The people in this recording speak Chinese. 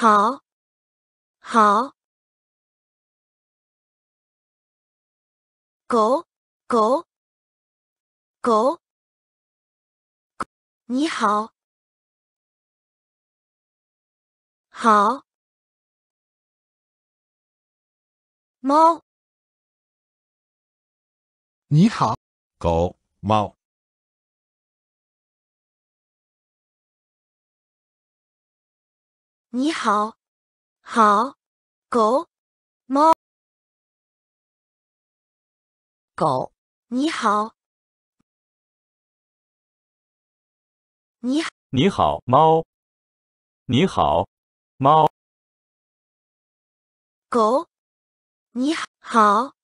好，好，狗，狗，狗，你好，好，猫，你好，狗，猫。你好，好，狗，猫，狗，你好，你好，你好，猫，你好，猫，狗，你好，好。